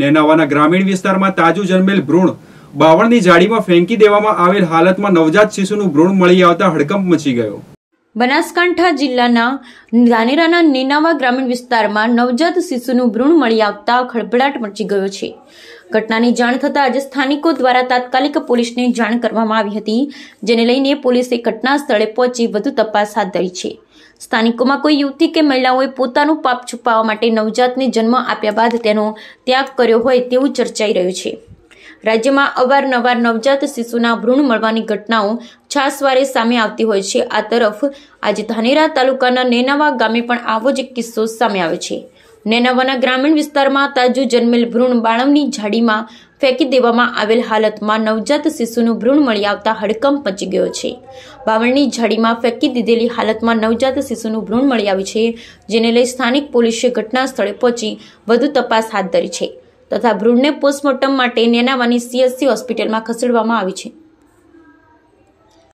નેનાવાના ગ્રામીણ વિસ્તારમાં તાજું જન્મેલ ભ્રૂણ બાવળની જાળીમાં ફેંકી દેવામાં આવેલ હાલતમાં નવજાત શિશુનું ભ્રૂણ મળી આવતા હડકંપ મચી ગયો બનાસકાંઠા જિલ્લાના ધાનેરાના નેનાવા ગ્રામીણ વિસ્તારમાં નવજાત શિશુનું ભ્રૂણ મળી આવતા ખળભળાટ મચી ગયો છે ઘટનાની જાણ થતાં જ સ્થાનિકો દ્વારા તાત્કાલિક પોલીસને જાણ કરવામાં આવી હતી જેને લઈને પોલીસે ઘટના સ્થળે પહોંચી વધુ તપાસ હાથ ધરી છે સ્થાનિકોમાં કોઈ યુવતી કે મહિલાઓએ પોતાનું પાપ છુપાવવા માટે નવજાતને જન્મ આપ્યા બાદ તેનો ત્યાગ કર્યો હોય તેવું ચર્ચાઈ રહ્યું છે રાજ્યમાં અવારનવાર નવજાત શિશુના ભ્રૂણ મળવાની ઘટનાઓ છાસવારે સામે આવતી હોય છે આ તરફ આજે ધાનેરા તાલુકાના નેનાવા ગામે પણ આવો જ કિસ્સો સામે આવ્યો છે નેનાવાના ગ્રામીણ વિસ્તારમાં તાજુ જન્મેલ ભ્રૂણ બાળવની ઝાડીમાં ફેંકી દેવામાં આવેલ હાલતમાં નવજાત શિશુનું ભ્રૂણ મળી આવતા હડકંપ પચી ગયો છે બાવળની ઝાડીમાં ફેંકી દીધેલી હાલતમાં નવજાત શિશુનું ભ્રૂણ મળી આવ્યું છે જેને લઈ સ્થાનિક પોલીસે ઘટના સ્થળે પહોંચી વધુ તપાસ હાથ ધરી છે તથા ભ્રૂણને પોસ્ટમોર્ટમ માટે નેનાવાની સીએસસી હોસ્પિટલમાં ખસેડવામાં આવી છે